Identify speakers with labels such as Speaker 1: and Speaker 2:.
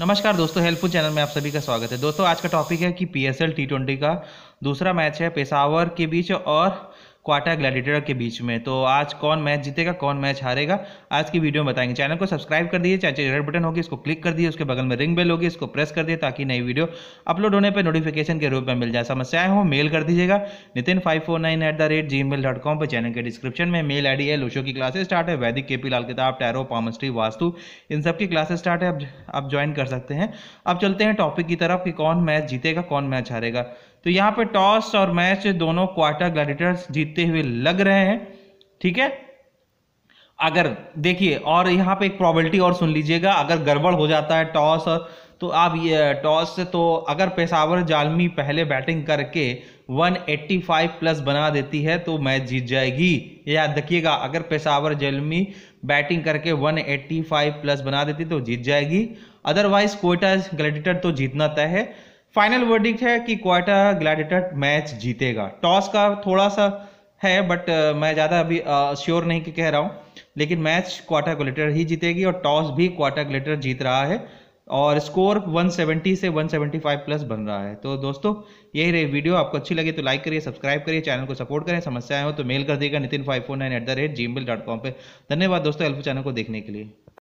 Speaker 1: नमस्कार दोस्तों helpful channel में आप सभी का स्वागत है दोस्तों आज का टॉपिक है कि पीएसएल टी ट्वेंटी का दूसरा मैच है पेशावर के बीच और क्वाटा ग्लैडिएटर के बीच में तो आज कौन मैच जीतेगा कौन मैच हारेगा आज की वीडियो में बताएंगे चैनल को सब्सक्राइब कर दीजिए चाहे रेड बटन होगी इसको क्लिक कर दिए उसके बगल में रिंग बेल होगी इसको प्रेस कर दिए ताकि नई वीडियो अपलोड होने पर नोटिफिकेशन के रूप में मिल जाए समस्याएं हो मेल कर दीजिएगा Nitin five four nine at the rate Gmail dot com पर चैनल के डिस्क्रिप्शन में मेल आई डी है लोशो की क्लासेस स्टार्ट है वैदिक के पी लाल किताब टैरो पामस्ट्री वास्तु इन सब की क्लासेस स्टार्ट है आप ज्वाइन कर सकते हैं अब चलते हैं टॉपिक की तरफ कि कौन मैच जीतेगा कौन मैच हारेगा तो यहाँ पे टॉस और मैच दोनों क्वार्टर ग्लैडिटर्स जीतते हुए लग रहे हैं ठीक है अगर देखिए और यहाँ पे एक प्रॉबलिटी और सुन लीजिएगा अगर गड़बड़ हो जाता है टॉस तो आप ये टॉस से तो अगर पेशावर जालमी पहले बैटिंग करके 185 प्लस बना देती है तो मैच जीत जाएगी याद रखिएगा अगर पेशावर जालमी बैटिंग करके 185 प्लस बना देती तो जीत जाएगी अदरवाइज कोयटा ग्लेडिटर तो जीतना तय है फाइनल वर्डिंग है कि क्वाटा ग्लैडिटर मैच जीतेगा टॉस का थोड़ा सा है बट uh, मैं ज़्यादा अभी श्योर uh, नहीं कि कह रहा हूँ लेकिन मैच क्वाटा ग्लेटर ही जीतेगी और टॉस भी क्वाटा ग्लेटर जीत रहा है और स्कोर 170 से 175 प्लस बन रहा है तो दोस्तों यही रही वीडियो आपको अच्छी लगी तो लाइक करिए सब्सक्राइब करिए चैनल को सपोर्ट करें समस्याएं हो तो मेल कर देगा Nitin five four nine at the rate Gmail dot com पर धन्यवाद दोस्तों एल्फो चैनल को देखने के लिए